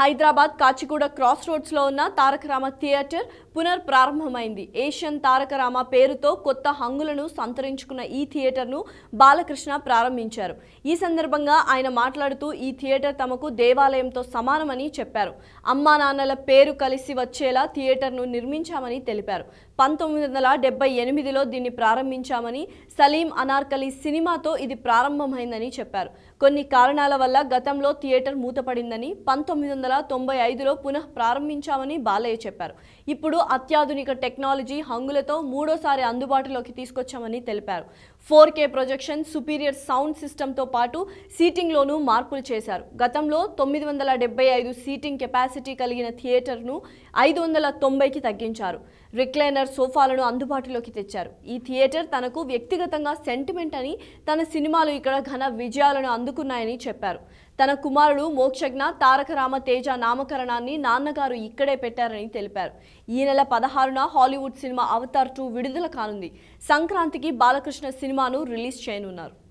Hyderabad Kachiguda cross రోడ్స్లో ఉన్న Rama theatre పునర్ ప్రారంభమైంది ఏషియన్ రామ పేరుతో కొత్త హంగులను సంతరించుకున్న ఈ థియేటర్ను బాలకృష్ణ ప్రారంభించారు ఈ సందర్భంగా ఆయన మాట్లాడుతూ ఈ థియేటర్ తమకు దేవాలయంతో సమానమని చెప్పారు అమ్మా నాన్నల పేరు కలిసి వచ్చేలా థియేటర్ను నిర్మించామని తెలిపారు పంతొమ్మిది వందల డెబ్బై ఎనిమిదిలో దీన్ని ప్రారంభించామని సలీం అనార్కలి సినిమాతో ఇది ప్రారంభమైందని చెప్పారు కొన్ని కారణాల వల్ల గతంలో థియేటర్ మూతపడిందని పంతొమ్మిది వందల తొంభై ఐదులో పునః ప్రారంభించామని బాలయ్య చెప్పారు ఇప్పుడు అత్యాధునిక టెక్నాలజీ హంగులతో మూడోసారి అందుబాటులోకి తీసుకొచ్చామని తెలిపారు four K projection superior sound సిస్టంతో పాటు సీటింగ్లోనూ మార్పులు చేశారు గతంలో తొమ్మిది వందల డెబ్బై ఐదు సీటింగ్ కెపాసిటీ కలిగిన థియేటర్ను ఐదు వందల తొంభైకి తగ్గించారు రిక్లైనర్ థియేటర్ సోఫాలను అందుబాటులోకి తెచ్చారు ఈ థియేటర్ తనకు వ్యక్తిగతంగా సెంటిమెంట్ అని తన సినిమాలు ఇక్కడ ఘన విజయాలను అందుకున్నాయని చెప్పారు తన కుమారుడు మోక్షజ్ఞ తారక రామ తేజ నామకరణాన్ని నాన్నగారు ఇక్కడే పెట్టారని తెలిపారు ఈ నెల పదహారున హాలీవుడ్ సినిమా అవతార్ టూ విడుదల కానుంది సంక్రాంతికి బాలకృష్ణ సినిమాను రిలీజ్ చేయనున్నారు